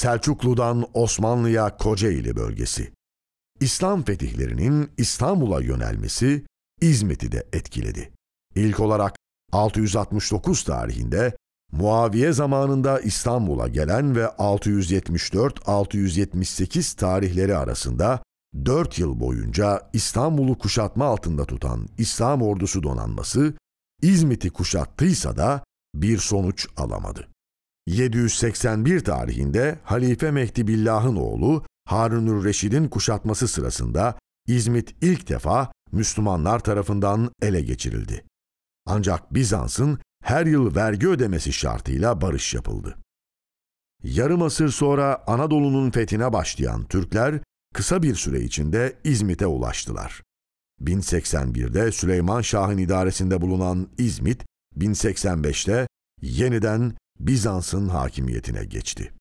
Selçuklu'dan Osmanlı'ya Kocaeli bölgesi. İslam fetihlerinin İstanbul'a yönelmesi İzmit'i de etkiledi. İlk olarak 669 tarihinde Muaviye zamanında İstanbul'a gelen ve 674-678 tarihleri arasında 4 yıl boyunca İstanbul'u kuşatma altında tutan İslam ordusu donanması İzmit'i kuşattıysa da bir sonuç alamadı. 781 tarihinde Halife Mehdi Billah'ın oğlu Harunur Reşid'in kuşatması sırasında İzmit ilk defa Müslümanlar tarafından ele geçirildi. Ancak Bizans'ın her yıl vergi ödemesi şartıyla barış yapıldı. Yarım asır sonra Anadolu'nun fethine başlayan Türkler kısa bir süre içinde İzmit'e ulaştılar. 1081'de Süleyman Şah'ın idaresinde bulunan İzmit, 1085'te yeniden Bizans'ın hakimiyetine geçti.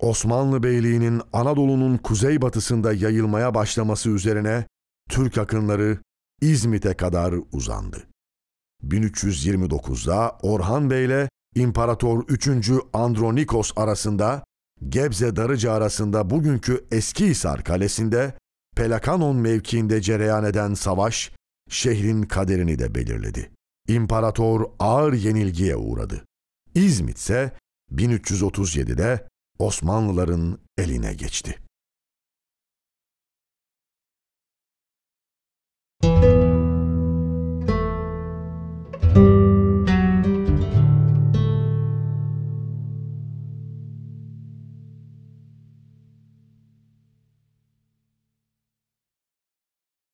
Osmanlı Beyliği'nin Anadolu'nun kuzeybatısında yayılmaya başlaması üzerine Türk akınları İzmit'e kadar uzandı. 1329'da Orhan Bey ile İmparator 3. Andronikos arasında Gebze Darıca arasında bugünkü Eskihisar Kalesi'nde Pelakanon mevkiinde cereyan eden savaş şehrin kaderini de belirledi. İmparator ağır yenilgiye uğradı. İzmit ise 1337'de Osmanlıların eline geçti.